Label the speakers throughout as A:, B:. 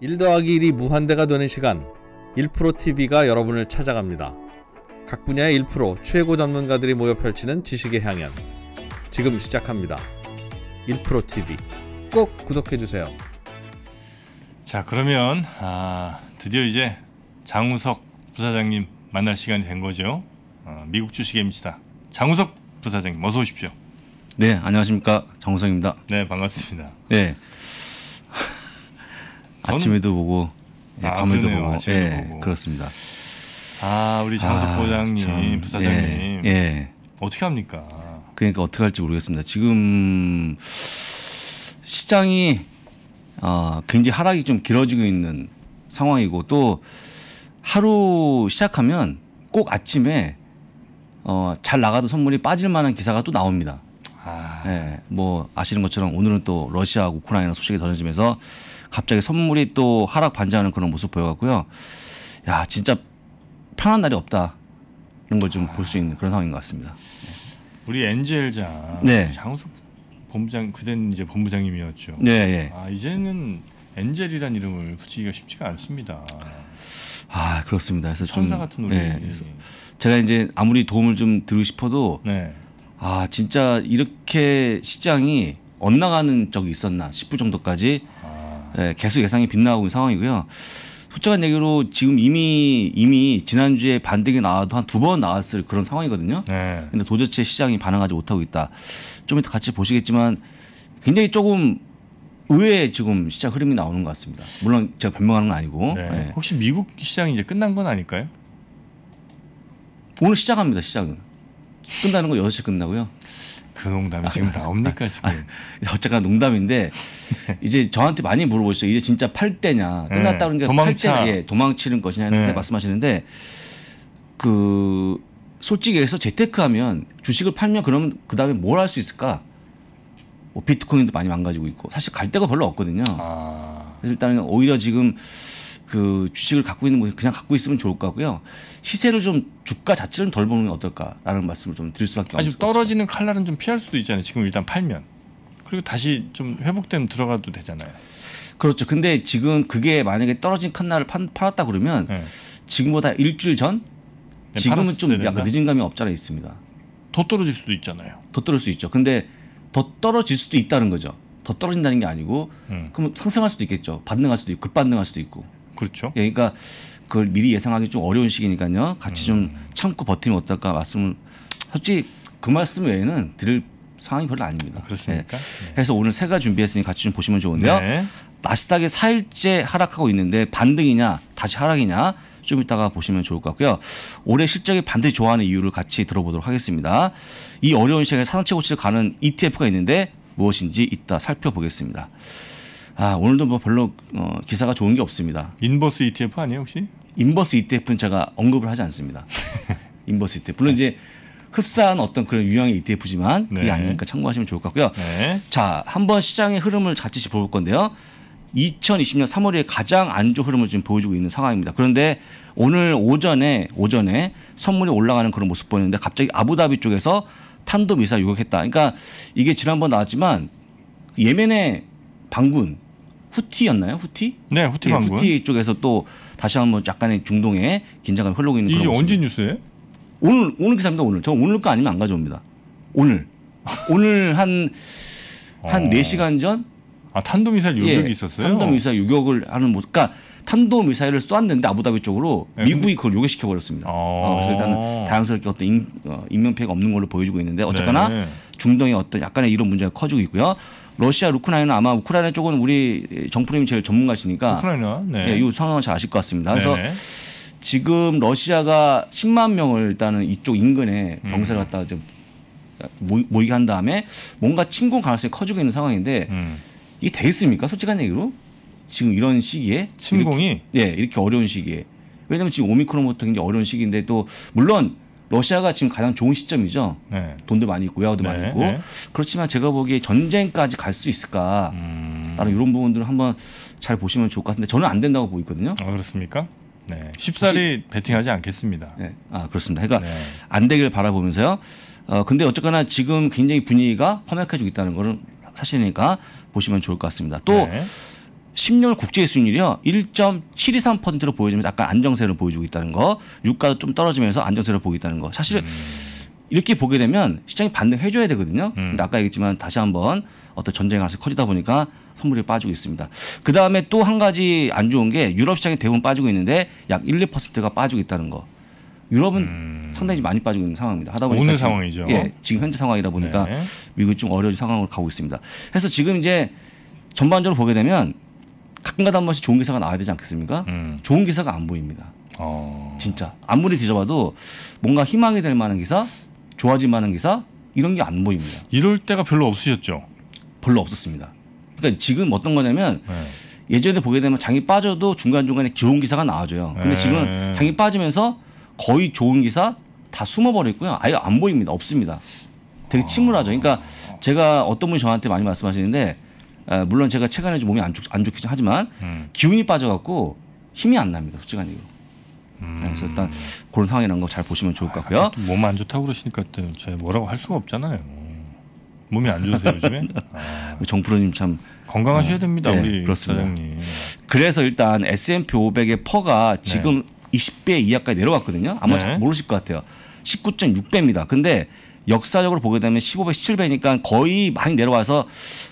A: 1 더하기 1이 무한대가 되는 시간 1프로TV가 여러분을 찾아갑니다. 각 분야의 1프로 최고 전문가들이 모여 펼치는 지식의 향연 지금 시작합니다. 1프로TV 꼭 구독해주세요. 자 그러면 아, 드디어 이제 장우석 부사장님 만날 시간이 된 거죠. 어, 미국 주식MC다. 장우석 부사장님 어서 오십시오.
B: 네 안녕하십니까
A: 장우석입니다. 네 반갑습니다.
B: 네 아침에도 보고 예, 아, 밤에도 그러네요. 보고 아침에도 예, 보고. 그렇습니다.
A: 아 우리 장석 아, 부장님, 참. 예, 부사장님, 예, 예. 어떻게 합니까?
B: 그러니까 어떻게 할지 모르겠습니다. 지금 시장이 어, 굉장히 하락이 좀 길어지고 있는 상황이고 또 하루 시작하면 꼭 아침에 어, 잘 나가도 선물이 빠질 만한 기사가 또 나옵니다. 아. 예, 뭐 아시는 것처럼 오늘은 또 러시아하고 우크라이나 소식이 전해지면서 갑자기 선물이 또 하락 반전하는 그런 모습 보여갖고요. 야 진짜 편한 날이 없다. 이런 걸 좀 볼 수 있는 그런 상황인 것 같습니다.
A: 우리 엔젤장 네. 장우석 본부장 그땐 이제 본부장님이었죠. 네. 예. 아 이제는 엔젤이란 이름을 붙이기가 쉽지가 않습니다.
B: 아 그렇습니다. 그래서
A: 천사 좀, 같은 노래. 네, 그래서
B: 제가 이제 아무리 도움을 좀 드리고 싶어도 네. 아 진짜 이렇게 시장이 엇나가는 적이 있었나 싶을 정도까지 예, 계속 예상이 빗나오고 있는 상황이고요. 솔직한 얘기로 지금 이미 이미 지난주에 반등이 나와도 한 두 번 나왔을 그런 상황이거든요. 그런데 네. 도대체 시장이 반응하지 못하고 있다. 좀 이따 같이 보시겠지만 굉장히 조금 의외의 지금 시장 흐름이 나오는 것 같습니다. 물론 제가 변명하는 건 아니고. 네. 네. 혹시 미국 시장이 이제 끝난 건 아닐까요? 오늘 시작합니다. 시작은 끝나는 건 여섯 시 끝나고요. 그 농담이 지금 나옵니까 아, 지금? 아, 어쨌건 농담인데 네. 이제 저한테 많이 물어보시죠. 이제 진짜 팔 때냐 네. 끝났다 는게팔때에 그러니까 예, 도망치는 것이냐 했는데 네. 말씀하시는데 그 솔직히 해서 재테크하면 주식을 팔면 그러면 그 다음에 뭘 할 수 있을까? 뭐 비트코인도 많이 망가지고 있고 사실 갈 데가 별로 없거든요. 아. 그래서 일단은 오히려 지금 그 주식을 갖고 있는 거 그냥 갖고 있으면 좋을 거 같고요. 시세를 좀 주가 자체를 덜 보는 게 어떨까라는 말씀을 좀 드릴 수밖에 없습니다. 아니
A: 떨어지는 같 칼날은 좀 피할 수도 있잖아요. 지금 일단 팔면 그리고 다시 좀
B: 회복되면 들어가도 되잖아요.
A: 그렇죠. 근데 지금
B: 그게 만약에 떨어진 칼날을 판, 팔았다 그러면 네. 지금보다 일주일 전
A: 네, 지금은 좀 약간 된다? 늦은
B: 감이 없잖아 있습니다. 더 떨어질 수도 있잖아요. 더 떨어질 수 있죠. 근데 더 떨어질 수도 있다는 거죠. 더 떨어진다는 게 아니고 음. 그럼 상승할 수도 있겠죠. 반등할 수도 있고 급반등할 수도 있고. 그렇죠. 예, 그러니까 그걸 미리 예상하기 좀 어려운 시기니까요. 같이 좀 음. 참고 버티면 어떨까 말씀을 솔직히 그 말씀 외에는 드릴 상황이 별로 아닙니다. 그렇습니까? 예. 네. 그래서 오늘 세가 준비했으니 같이 좀 보시면 좋은데요. 네. 나스닥이 4일째 하락하고 있는데 반등이냐 다시 하락이냐 좀 이따가 보시면 좋을 것 같고요. 올해 실적이 반드시 좋아하는 이유를 같이 들어보도록 하겠습니다. 이 어려운 시장에 산업채고치를 가는 ETF가 있는데 무엇인지 이따 살펴보겠습니다. 아 오늘도 뭐 별로 어, 기사가 좋은 게 없습니다. 인버스 ETF 아니에요 혹시? 인버스 ETF는 제가 언급을 하지 않습니다. 인버스 ETF. 물론 이제 흡사한 어떤 그런 유형의 ETF지만 그게 네. 아니니까 참고하시면 좋을 것 같고요. 네. 자, 한번 시장의 흐름을 같이 짚어볼 건데요. 2020년 3월에 가장 안조 흐름을 지금 보여주고 있는 상황입니다. 그런데 오늘 오전에 오전에 선물이 올라가는 그런 모습 보이는데 갑자기 아부다비 쪽에서 탄도 미사 요격했다. 그러니까 이게 지난번 나왔지만 예멘의 방군 후티였나요? 후티?
A: 네, 후티 예, 반군. 후티
B: 쪽에서 또 다시 한번 약간의 중동의 긴장감이 흘러오고 있는 이게 그런 언제 뉴스에? 오늘 오늘 기사입니다. 그 오늘 저 오늘 거 아니면 안 가져옵니다. 오늘 오늘 한한
A: 어. 네시간
B: 전? 아 탄도미사일 예, 요격이 예, 있었어요? 탄도미사일 요격을 하는 모습. 그러니까 탄도미사일을 쏘았는데 아부다비 쪽으로 네, 미국이 그걸 요격시켜 버렸습니다. 아 어, 그래서 일단은 다양스럽게 어떤 인, 어, 인명피해가 없는 걸로 보여주고 있는데 어쨌거나 네. 중동의 어떤 약간의 이런 문제가 커지고 있고요. 러시아 우크라이나 아마 우크라이나 쪽은 우리 정프님이 제일 전문가시니까 우크라이나 네. 예, 이 상황을 잘 아실 것 같습니다. 그래서 네 지금 러시아가 10만 명을 일단은 이쪽 인근에 음. 병사를 갖다 음. 모이게 한 다음에 뭔가 침공 가능성이 커지고 있는 상황인데 음. 이게 되겠습니까? 솔직한 얘기로 지금 이런 시기에
A: 침공이 이렇게,
B: 예 이렇게 어려운 시기에 왜냐하면 지금 오미크론 부터 굉장히 어려운 시기인데 또 물론 러시아가 지금 가장 좋은 시점이죠. 네. 돈도 많이 있고 외화도 네. 많이 있고 네. 그렇지만 제가 보기에 전쟁까지 갈 수 있을까? 음. 라 나는 이런 부분들을 한번 잘 보시면 좋을 것 같은데 저는 안 된다고 보이거든요. 아, 그렇습니까?
A: 네. 쉽사리 베팅하지 않겠습니다. 네. 아 그렇습니다.
B: 그러니까 네. 안되기를 바라보면서요. 어 근데 어쨌거나 지금 굉장히 분위기가 험악해지고 있다는 거는 사실이니까 보시면 좋을 것 같습니다. 또 네. 10년 국제 수익률이요. 1.723%로 보여지면서 약간 안정세를 보여주고 있다는 거. 유가도 좀 떨어지면서 안정세를 보고 있다는 거. 사실 음. 이렇게 보게 되면 시장이 반등해 줘야 되거든요. 음. 근데 아까 얘기했지만 다시 한번 어떤 전쟁 이 가서 커지다 보니까 선물이 빠지고 있습니다. 그다음에 또 한 가지 안 좋은 게 유럽 시장이 대부분 빠지고 있는데 약 1, 2%가 빠지고 있다는 거. 유럽은 음. 상당히 많이 빠지고 있는 상황입니다. 하다 보니까 오는 지금, 상황이죠. 예, 지금 현재 상황이다 보니까 네. 미국이 좀 어려운 상황으로 가고 있습니다. 그래서 지금 이제 전반적으로 보게 되면 가끔가다 한 번씩 좋은 기사가 나와야 되지 않겠습니까? 음. 좋은 기사가 안 보입니다. 어. 진짜 아무리 뒤져봐도 뭔가 희망이 될 만한 기사, 좋아질 만한 기사 이런 게 안 보입니다. 이럴 때가 별로 없으셨죠? 별로 없었습니다. 그러니까 지금 어떤 거냐면 네. 예전에 보게 되면 장이 빠져도 중간중간에 좋은 기사가 나와줘요. 근데 네. 지금 장이 빠지면서 거의 좋은 기사 다 숨어버렸고요. 아예 안 보입니다. 없습니다. 되게 침울하죠. 그러니까 제가 어떤 분이 저한테 많이 말씀하시는데 아, 물론 제가 체간에 좀 몸이 안, 좋, 안 좋긴 하지만 음. 기운이 빠져갖고 힘이 안 납니다. 솔직한 얘기로. 음. 네, 그래서 일단 그런 상황이라는 거잘 보시면
A: 좋을 것 아, 같고요. 아, 몸안 좋다고 그러시니까 제가 뭐라고 할 수가 없잖아요. 몸이 안 좋으세요 요즘에? 아. 정프로님 참 건강하셔야 어, 됩니다 네, 우리 그렇습니다. 사장님. 그래서
B: 일단 S&P 500의 퍼가 지금 네. 20배 이하까지 내려왔거든요. 아마 네. 잘 모르실 것 같아요. 19.6배입니다. 근데 역사적으로 보게 되면 15배, 17배니까 거의 많이 내려와서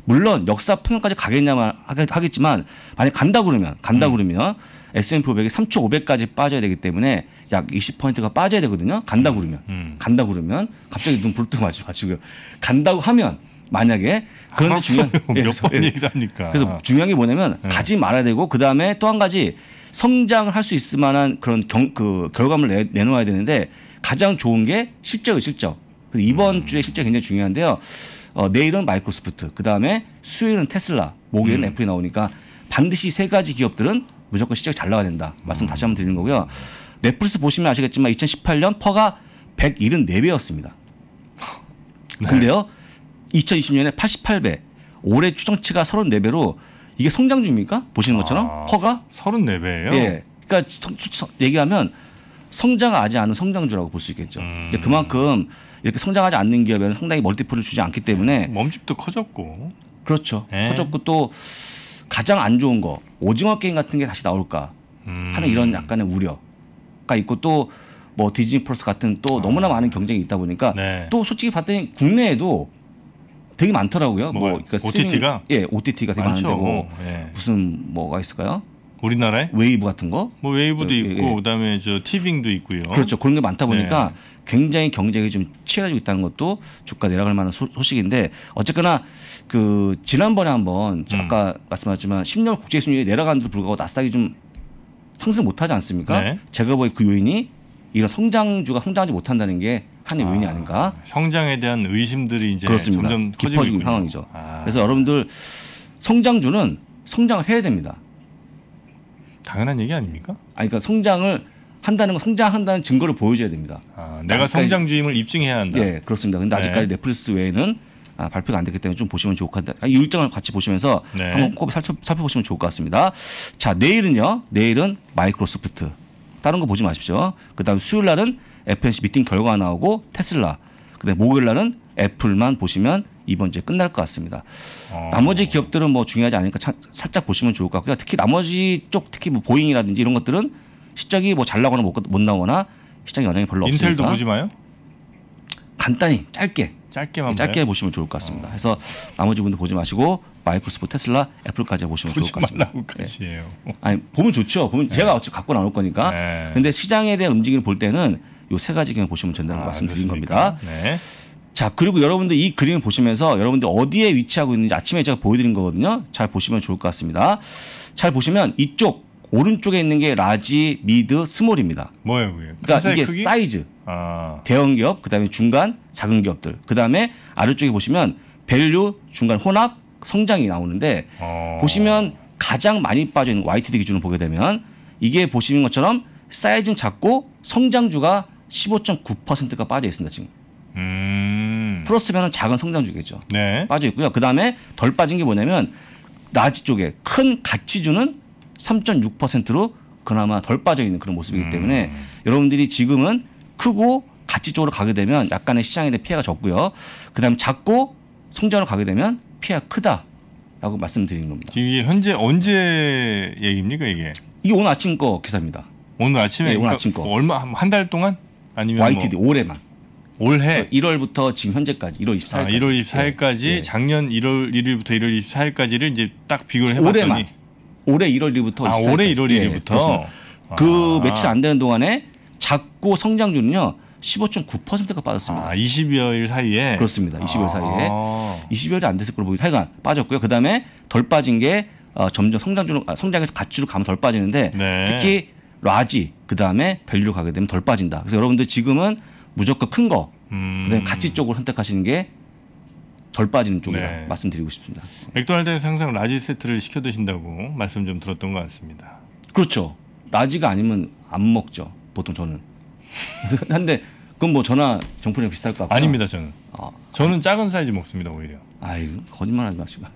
B: 물론 역사 평균까지 가겠냐만 하겠지만 만약 간다 그러면 간다 음. 그러면 S&P 500이 3,500까지 빠져야 되기 때문에 약 20포인트가 빠져야 되거든요. 간다 음, 그러면 음. 간다 그러면 갑자기 눈 불뚝 맞지 마시고요. 간다고 하면 만약에 그런데 중요한 몇번 예, 예. 얘기
A: 합니까? 그래서
B: 중요한 게 뭐냐면 네. 가지 말아야 되고 그 다음에 또 한 가지 성장할수 있을 만한 그런 경, 그 결과물 내, 내놓아야 되는데 가장 좋은 게 실적의 실적. 이번 주에 실제 굉장히 중요한데요. 어, 내일은 마이크로소프트, 그 다음에 수요일은 테슬라, 목요일은 음. 애플이 나오니까 반드시 세 가지 기업들은 무조건 실적이 잘 나와야 된다. 말씀 음. 다시 한번 드리는 거고요. 넷플릭스 보시면 아시겠지만 2018년 퍼가 174배였습니다. 네. 근데요, 2020년에 88배, 올해 추정치가 34배로 이게 성장 중입니까? 보시는 것처럼 아, 퍼가 34배예요. 예, 그러니까 성, 얘기하면 성장 하지 않은 성장주라고 볼 수 있겠죠. 음. 그만큼 이렇게 성장하지 않는 기업에는 상당히 멀티플을 주지 않기 때문에 네, 몸집도 커졌고 그렇죠. 에. 네. 커졌고 또 가장 안 좋은 거 오징어 게임 같은 게 다시 나올까 음. 하는 이런 약간의 우려가 있고 또 뭐 디즈니 플러스 같은 또 아. 너무나 아. 많은 경쟁이 있다 보니까 네. 또 솔직히 봤더니 국내에도 되게 많더라고요. 뭐, 뭐 그러니까 OTT가 스트리밍, 예 OTT가 되게 많죠. 많은데고 뭐 예. 무슨 뭐가 있을까요? 우리나라에 웨이브 같은 거? 뭐 웨이브도 예, 예, 있고 예.
A: 그다음에 저 티빙도 있고요. 그렇죠. 그런 게 많다 보니까
B: 네. 굉장히 경쟁이 좀 치열해지고 있다는 것도 주가 내려갈 만한 소, 식인데 어쨌거나 그 지난번에 한번 음. 아까 말씀하셨지만 10년 국제 수위에 내려간데도 불구하고 나스닥이 좀 상승 못하지 않습니까? 네. 제가 보기 그 요인이 이런 성장주가 성장하지 못한다는 게 하나의 아, 요인이 아닌가?
A: 성장에 대한 의심들이 이제 그렇습니다. 점점 깊어지고 있는 상황이죠. 아. 그래서
B: 여러분들 성장주는 성장을 해야 됩니다. 당연한 얘기 아닙니까? 아니 그러니까 성장을 한다는 건 성장한다는 증거를 보여줘야 됩니다. 아, 내가 성장주임을 입증해야 한다. 예, 그렇습니다. 근데 네. 아직까지 네. 넷플릭스 외에는 아, 발표가 안 됐기 때문에 좀 보시면 좋을 것 같아요. 일정을 같이 보시면서 네. 한번 꼭 살펴, 보시면 좋을 것 같습니다. 자, 내일은요. 내일은 마이크로소프트. 다른 거 보지 마십시오. 그다음 수요일 날은 FNC 미팅 결과가 나오고 테슬라. 그다음 목요일 날은 애플만 보시면 이번 주에 끝날 것 같습니다. 오. 어. 나머지 기업들은 뭐 중요하지 않으니까 차, 살짝 보시면 좋을 것 같고요. 특히 나머지 쪽 특히 뭐 보잉이라든지 이런 것들은 실적이 뭐잘 나거나 못, 나오거나 시장 영향이 별로 없으니까. 인텔도 보지 마요. 간단히 짧게
A: 짧게만 네, 짧게 봐요?
B: 보시면 좋을 것 같습니다. 어. 그래서 나머지 분들 보지 마시고 마이크로소프트, 테슬라, 애플까지 보시면 좋을 것 같습니다. 네. 아니 보면 좋죠. 보면 네. 제가 어차피 갖고 나올 거니까. 네. 근데 시장에 대한 움직임을 볼 때는 요 세 가지 그냥 보시면 된다는 아, 말씀드린 겁니다. 네. 자 그리고 여러분들 이 그림을 보시면서 여러분들 어디에 위치하고 있는지 아침에 제가 보여드린 거거든요. 잘 보시면 좋을 것 같습니다. 잘 보시면 이쪽 오른쪽에 있는 게 라지, 미드, 스몰입니다.
A: 뭐예요, 그게? 그러니까 이게 크기? 사이즈.
B: 아. 대형 기업, 그다음에 중간, 작은 기업들. 그다음에 아래쪽에 보시면 밸류, 중간 혼합, 성장이 나오는데 아. 보시면 가장 많이 빠져 있는 YTD 기준으로 보게 되면 이게 보시는 것처럼 사이즈는 작고 성장주가 15.9%가 빠져 있습니다, 지금. 음. 플러스면은 작은 성장주겠죠. 네. 빠져 있고요. 그다음에 덜 빠진 게 뭐냐면 라지 쪽에 큰 가치주는 3.6%로 그나마 덜 빠져 있는 그런 모습이기 음. 때문에 여러분들이 지금은 크고 가치 쪽으로 가게 되면 약간의 시장에 대한 피해가 적고요. 그다음에 작고 성장으로 가게 되면
A: 피해가 크다라고 말씀드린 겁니다. 이게 현재 언제 얘기입니까 이게? 이게 오늘 아침 거 기사입니다. 오늘 아침에 네, 오늘 그러니까 아침 거 얼마 한 달 동안 아니면 YTD 뭐 올해만 올해 1월부터 그러니까 지금 현재까지 1월 24일까지 아, 1월 24일까지 네. 작년 1월 1일부터 1월 24일까지를 이제 딱 비교를 해봤더니 올해만.
B: 올해 1월 1일부터 아, 올해 1월 1일부터 예, 아. 그 며칠 안 되는 동안에 작고 성장률은요. 15.9%가 빠졌습니다.
A: 아, 20여일 사이에 그렇습니다. 20여일 사이에
B: 20여일이 아. 안 됐을 걸로 보이 하여간 빠졌고요. 그다음에 덜 빠진 게 어, 점점 성장주로 아, 성장해서 가치로 가면 덜 빠지는데 네. 특히 라지 그다음에 밸류 가게 되면 덜 빠진다. 그래서 여러분들 지금은
A: 무조건 큰 거, 음. 그다음에 가치 쪽을 선택하시는 게덜 빠지는 쪽이라 네.
B: 말씀드리고 싶습니다. 네.
A: 맥도날드에서 항상 라지 세트를 시켜 드신다고 말씀 좀 들었던 것 같습니다. 그렇죠. 라지가 아니면 안 먹죠. 보통 저는. 한데 그건 뭐 저나 정품이랑 비슷할 것 같고. 아닙니다 저는. 아, 저는 아 작은 사이즈 먹습니다 오히려. 아유 거짓말하지 마시고.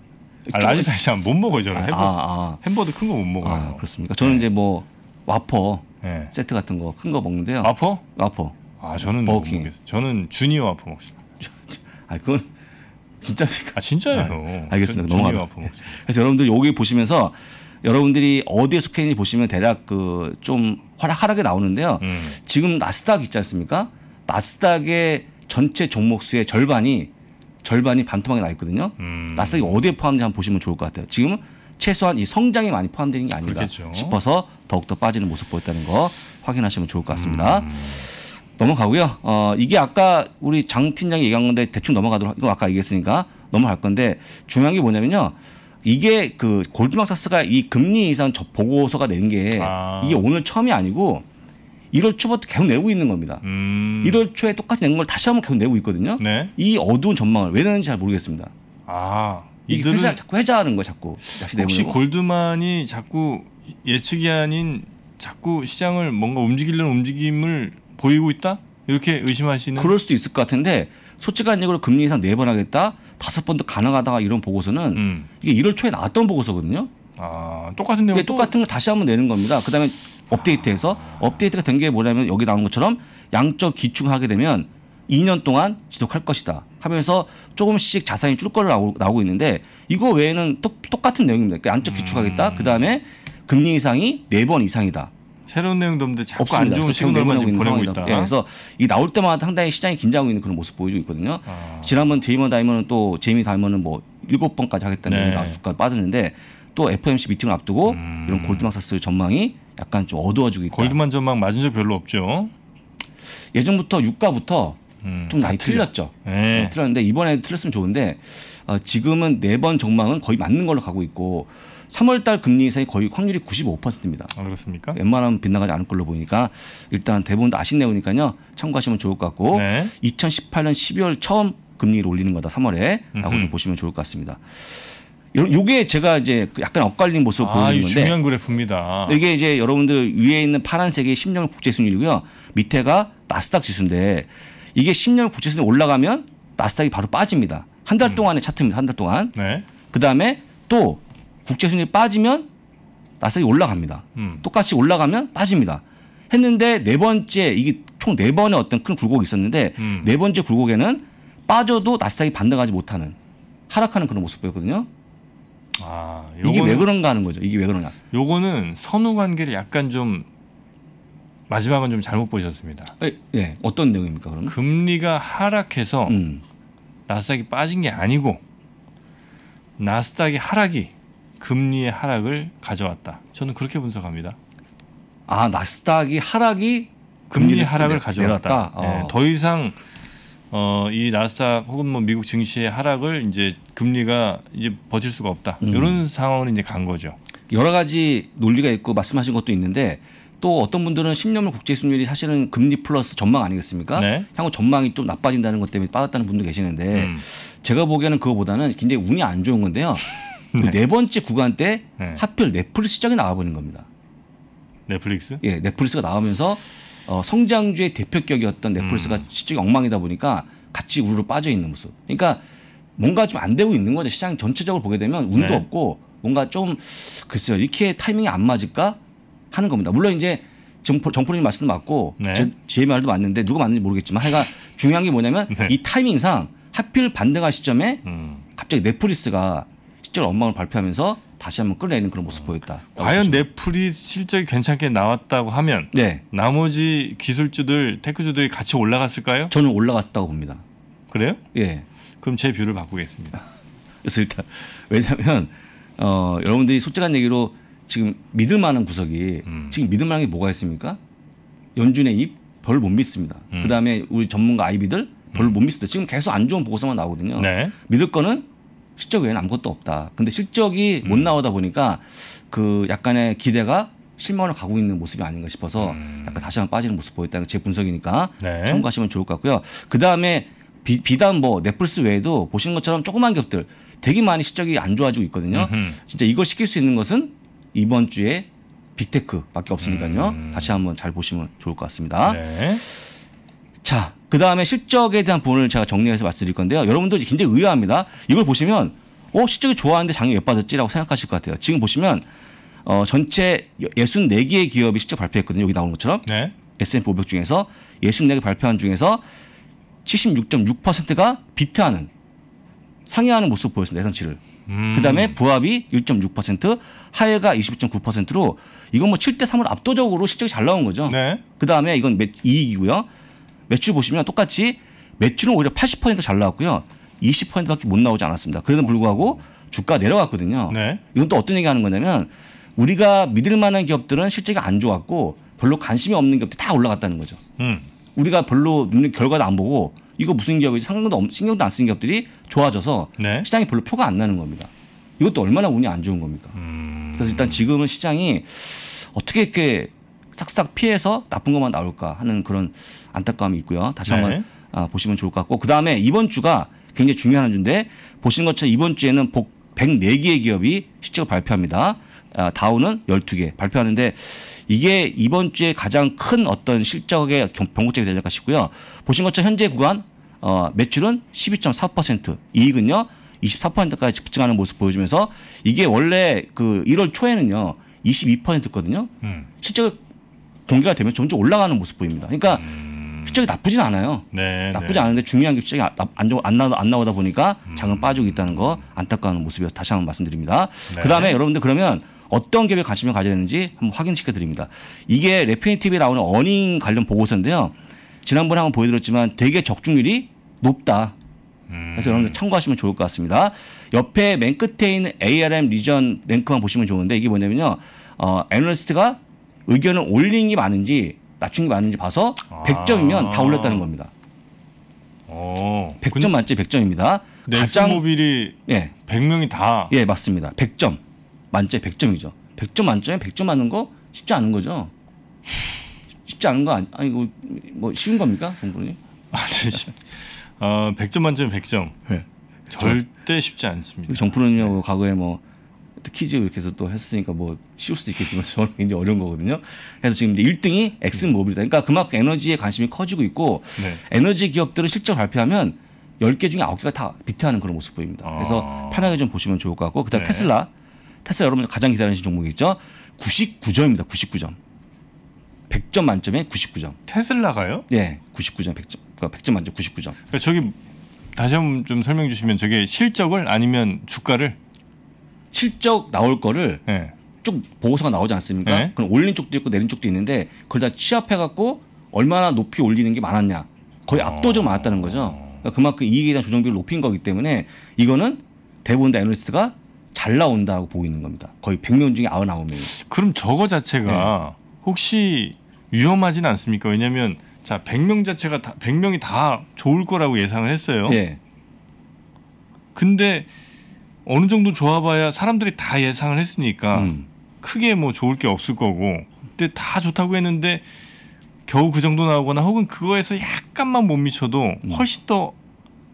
A: 아, 라지 사이즈 못 먹어요 저는. 햄버거, 아, 아. 햄버거 큰 거 못 먹어요. 아, 그렇습니까? 저는 네. 이제 뭐 와퍼 네. 세트 같은 거 큰 거 먹는데요. 와퍼?
B: 와퍼. 아 저는 버킹.
A: 저는 주니어 와퍼 먹습니다. 아 그건 진짜입니까? 아, 진짜예요. 아, 알겠습니다. 너 넘어가. 그래서 여러분들 여기 보시면서 여러분들이 어디에 속해
B: 있는지 보시면 대략 그좀 하락하락에 나오는데요. 음. 지금 나스닥 있지 않습니까? 나스닥의 전체 종목 수의 절반이 절반이 반토막이 나 있거든요. 음. 나스닥이 어디에 포함되는지 한번 보시면 좋을 것 같아요. 지금 최소한 이 성장이 많이 포함되는 게 아닌가 그렇겠죠. 싶어서 더욱더 빠지는 모습 보였다는 거 확인하시면 좋을 것 같습니다. 음. 넘어가고요. 어, 이게 아까 우리 장 팀장이 얘기한 건데 대충 넘어가도록 이거 아까 얘기했으니까 넘어갈 건데 중요한 게 뭐냐면요. 이게 그골드막사스가이 금리 이상 보고서가 낸게 아. 이게 오늘 처음이 아니고 1월 초부터 계속 내고 있는 겁니다. 음. 1월 초에 똑같이 낸 걸 다시 한번 계속 내고 있거든요. 네. 이 어두운 전망을 왜 내는지 잘 모르겠습니다. 아, 이들은 회사, 자꾸 회자하는 거 자꾸 다시 내 혹시
A: 골드만이 자꾸 예측이 아닌 자꾸 시장을 뭔가 움직이려는 움직임을 보이고 있다? 이렇게 의심하시는 그럴 수도 있을 것 같은데 솔직한 얘기로 금리 인상 네 번 하겠다 다섯 번도 가능하다
B: 이런 보고서는 음. 이게 1월 초에 나왔던 보고서거든요. 아 똑같은 내용 네, 똑같은 걸 다시 한번 내는 겁니다. 그다음에 업데이트해서 업데이트가 된 게 뭐냐면 여기 나온 것처럼 양적 기축하게 되면 2년 동안 지속할 것이다 하면서 조금씩 자산이 줄거로 나오, 나오고 있는데 이거 외에는 똑, 똑같은 내용입니다. 그러니까 양적 음. 기축하겠다. 그다음에 금리 인상이 네 번 이상이다.
A: 새로운 내용도 없는데 자꾸 없습니다. 안 좋은 시그널만 지금 보내고 있다. 예, 그래서
B: 이 나올 때마다 상당히 시장이 긴장하고 있는 그런 모습 보여주고 있거든요. 아. 지난번 제이먼 다이먼은 또 제이미 다이먼은 뭐 일곱 번까지 하겠다는 네. 얘기가 주가 빠졌는데 또 FOMC 미팅을 앞두고 음. 이런 골드만삭스 전망이 약간 좀 어두워지고 있다. 골드만 전망 맞은 적 별로 없죠. 예전부터 유가부터 음, 좀 많이 틀렸죠. 네. 틀렸는데 이번에 틀렸으면 좋은데 어, 지금은 네 번 전망은 거의 맞는 걸로 가고 있고 3월달 금리 인상이 거의 확률이 95%입니다. 아, 그렇습니까? 웬만하면 빗나가지 않을 걸로 보니까 일단 대부분 아신 내용이니까요. 참고하시면 좋을 것 같고 네. 2018년 12월 처음 금리를 올리는 거다 3월에라고 좀 보시면 좋을 것 같습니다. 요게 제가 이제 그 약간 엇갈린 모습 을 아, 보이는 건데 중요한
A: 그래프입니다.
B: 이게 이제 여러분들 위에 있는 파란색이 10년 국제 순이고요. 밑에가 나스닥 지수인데 이게 10년 국제 순이 올라가면 나스닥이 바로 빠집니다. 한달 음. 동안의 차트입니다. 한 달 동안. 네. 그다음에 또 국제 수익률이 빠지면 나스닥이 올라갑니다. 음. 똑같이 올라가면 빠집니다. 했는데 네 번째 이게 총 네 번의 어떤 큰 굴곡이 있었는데 음. 네 번째 굴곡에는 빠져도 나스닥이 반등하지 못하는 하락하는
A: 그런 모습 보였거든요. 아, 요거는, 이게 왜 그런가 하는 거죠. 이게 왜그러가 요거는 선후 관계를 약간 좀 마지막은 좀 잘못 보셨습니다. 예, 예. 어떤 내용입니까, 그럼? 금리가 하락해서 음. 나스닥이 빠진 게 아니고 나스닥이 하락이 금리의 하락을 가져왔다. 저는 그렇게 분석합니다. 아 나스닥이 하락이 금리 의 하락을 가져왔다. 어. 네, 더 이상 어, 이 나스닥 혹은 뭐 미국 증시의 하락을 이제 금리가 이제 버틸 수가 없다. 음. 이런 상황으로 이제 간 거죠.
B: 여러 가지 논리가 있고 말씀하신 것도 있는데 또 어떤 분들은 10년물 국제 수준이 사실은 금리 플러스 전망 아니겠습니까? 네. 향후 전망이 좀 나빠진다는 것 때문에 빠졌다는 분도 계시는데 음. 제가 보기에는 그거보다는 굉장히 운이 안 좋은 건데요. 그 네. 네 번째 구간 때 네. 하필 넷플릭스 시장이 나와보는 겁니다. 넷플릭스? 예, 넷플릭스가 나오면서 어, 성장주의 대표격이었던 넷플릭스가 음. 시적이 엉망이다 보니까 같이 우르르 빠져 있는 모습. 그러니까 뭔가 좀 안 되고 있는 거죠. 시장 전체적으로 보게 되면 운도 네. 없고 뭔가 좀 글쎄요 이렇게 타이밍이 안 맞을까 하는 겁니다. 물론 이제 정포, 정포님 말씀도 맞고 네. 제, 제 말도 맞는데 누가 맞는지 모르겠지만 하여간 중요한 게 뭐냐면 네. 이 타이밍상 하필 반등할 시점에 음. 갑자기
A: 넷플릭스가 실제로 엉망을 발표하면서 다시 한번 끌어내는 그런 모습 보였다. 과연 넷플이 실적이 괜찮게 나왔다고 하면 네. 나머지 기술주들 테크주들이 같이 올라갔을까요? 저는 올라갔다고 봅니다. 그래요? 예. 그럼 제 뷰를 바꾸겠습니다.
B: 그래서 일단 왜냐하면 어, 여러분들이 솔직한 얘기로 지금 믿을 만한 구석이 음. 지금 믿을 만한 게 뭐가 있습니까? 연준의 입별 못 믿습니다. 음. 그다음에 우리 전문가 아이비들 별로 음. 못 믿습니다. 지금 계속 안 좋은 보고서만 나오거든요. 네. 믿을 거는 실적 외에는 아무것도 없다. 근데 실적이 음. 못 나오다 보니까 그 약간의 기대가 실망을 가고 있는 모습이 아닌가 싶어서 음. 약간 다시 한번 빠지는 모습 보였다는 제 분석이니까 네. 참고하시면 좋을 것 같고요. 그 다음에 비단 뭐 넷플스 외에도 보시는 것처럼 조그만 기업들 되게 많이 실적이 안 좋아지고 있거든요. 음흠. 진짜 이걸 시킬 수 있는 것은 이번 주에 빅테크밖에 없으니까요. 음. 다시 한번 잘 보시면 좋을 것 같습니다. 네. 자, 그 다음에 실적에 대한 부분을 제가 정리해서 말씀드릴 건데요. 여러분도 굉장히 의아합니다. 이걸 보시면 어 실적이 좋아하는데 작년에 왜 빠졌지라고 생각하실 것 같아요. 지금 보시면 어 전체 64개의 기업이 실적 발표했거든요. 여기 나오는 것처럼 네. S&P 500 중에서 64개 발표한 중에서 76.6%가 비트하는 상회하는 모습 보였습니다. 예상치를. 음. 그다음에 부합이 1.6%, 하회가 22.9%로 이건 뭐 7대 3으로 압도적으로 실적이 잘 나온 거죠. 네. 그다음에 이건 이익이고요. 매출 보시면 똑같이 매출은 오히려 80%잘 나왔고요. 20%밖에 못 나오지 않았습니다. 그래도 불구하고 주가 내려갔거든요. 네. 이건 또 어떤 얘기하는 거냐면 우리가 믿을 만한 기업들은 실제가 안 좋았고 별로 관심이 없는 기업들 이다 올라갔다는 거죠. 음. 우리가 별로 눈에 결과도 안 보고 이거 무슨 기업이지 상관도 신경도 안 쓰는 기업들이 좋아져서 네. 시장이 별로 표가 안 나는 겁니다. 이것도 얼마나 운이 안 좋은 겁니까? 음. 그래서 일단 지금은 시장이 어떻게 이렇게 싹싹 피해서 나쁜 것만 나올까 하는 그런 안타까움이 있고요. 다시 네. 한번 네. 아, 보시면 좋을 것 같고 그 다음에 이번 주가 굉장히 중요한 주인데 보신 것처럼 이번 주에는 복 104개의 기업이 실적을 발표합니다. 아, 다우는 12개 발표하는데 이게 이번 주에 가장 큰 어떤 실적의 경고책이 되지 않을까 싶고요. 보신 것처럼 현재 구간 어, 매출은 12.4% 이익은요 24%까지 급증하는 모습 보여주면서 이게 원래 그 1월 초에는요 22%였거든요. 음. 실적을 동기가 되면 점점 올라가는 모습 보입니다. 그러니까 음. 실적이 나쁘진 않아요.
A: 네, 나쁘지 네.
B: 않은데 중요한 게 실적이 안, 안, 나, 안 나오다 보니까 음. 장은 음. 빠지고 있다는 거 안타까운 모습이어서 다시 한번 말씀드립니다. 네. 그다음에 여러분들 그러면 어떤 기업에 관심을 가져야 되는지 한번 확인시켜 드립니다. 이게 레피니티브에 나오는 어닝 관련 보고서인데요. 지난번에 한번 보여드렸지만 되게 적중률이 높다. 그래서 음. 여러분들 참고하시면 좋을 것 같습니다. 옆에 맨 끝에 있는 ARM 리전 랭크만 보시면 좋은데 이게 뭐냐면요. 어, 애널리스트가 의견을 올린 게 많은지 낮춘 게 많은지 봐서 아. 100점이면 다 올렸다는 겁니다. 어. 100점 맞지 100점입니다. 가장
A: 모빌이
B: 예. 100명이 다 예, 맞습니다. 100점. 만점에 100점이죠. 100점 만점에 100점 맞는 거 쉽지 않은 거죠. 쉽지 않은 거 아니, 아니 뭐 쉬운 겁니까? 정부님?
A: 아니, 네, 어, 100점 만점에 100점. 네.
B: 절대
A: 쉽지 않습니다.
B: 정프로님하고 네. 과거에 뭐 특히 지금 이렇게 해서 또 했으니까 뭐 쉬울 수 있겠지만 저는 굉장히 어려운 거거든요. 그래서 지금 이제 1등이 엑슨 모빌이다. 그러니까 그만큼 에너지에 관심이 커지고 있고 네. 에너지 기업들을 실적 발표하면 10개 중에 9개가 다 비트하는 그런 모습 보입니다. 아. 그래서 아. 편하게 좀 보시면 좋을 것 같고 그다음 네. 테슬라. 테슬라 여러분 가장 기다리는 종목이죠. 99점입니다.
A: 99점. 100점 만점에 99점. 테슬라가요? 네. 99점 100점. 그 100점 만점 99점. 그러니까 저기 다시 한번 좀 설명해 주시면 저게 실적을 아니면 주가를 실적 나올 거를 네. 예. 쭉 보고서가 나오지 않습니까? 네. 그럼
B: 올린 쪽도 있고 내린 쪽도 있는데 그걸 다 취합해 갖고 얼마나 높이 올리는 게 많았냐 거의 아. 압도적 많았다는 거죠. 그러니까 그만큼 이익에 대한 조정비를 높인 거기 때문에 이거는 대부분 다 애널리스트가 잘 나온다고 보이는 겁니다. 거의 100명 중에 99명. 그럼 저거 자체가
A: 네. 혹시 위험하진 않습니까? 왜냐면자 100명 자체가 다 100명이 다 좋을 거라고 예상을 했어요. 네. 근데 어느 정도 좋아봐야 사람들이 다 예상을 했으니까 음. 크게 뭐 좋을 게 없을 거고 근데 다 좋다고 했는데 겨우 그 정도 나오거나 혹은 그거에서 약간만 못 미쳐도 음. 훨씬 더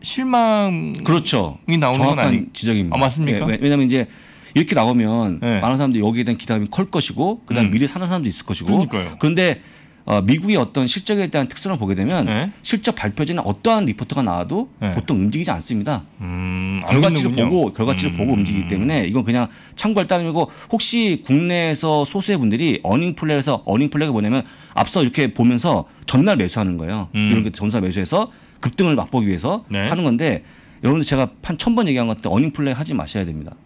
A: 실망이 그렇죠. 나오는 건 아니 지적입니다.
B: 아, 맞습니까? 네, 왜냐하면 이제 이렇게 나오면 네. 많은 사람들이 여기에 대한 기대감이 클 것이고 그다음 음. 미래 사는 사람도 있을 것이고 그러니까요. 그런데 어, 미국의 어떤 실적에 대한 특성을 보게 되면 네? 실적 발표지는 어떠한 리포터가 나와도 네. 보통 움직이지 않습니다.
A: 음, 결과치를 보고
B: 결과치를 음. 보고 움직이기 때문에 이건 그냥 참고할 따름이고 혹시 국내에서 소수의 분들이 어닝 플레이에서 어닝 플레이가 뭐냐면 앞서 이렇게 보면서 전날 매수하는 거예요. 음. 이렇게 전사 매수해서 급등을 맛보기 위해서 네. 하는 건데 여러분들 제가 한 천번 얘기한 것 같은데 어닝 플레이 하지 마셔야 됩니다.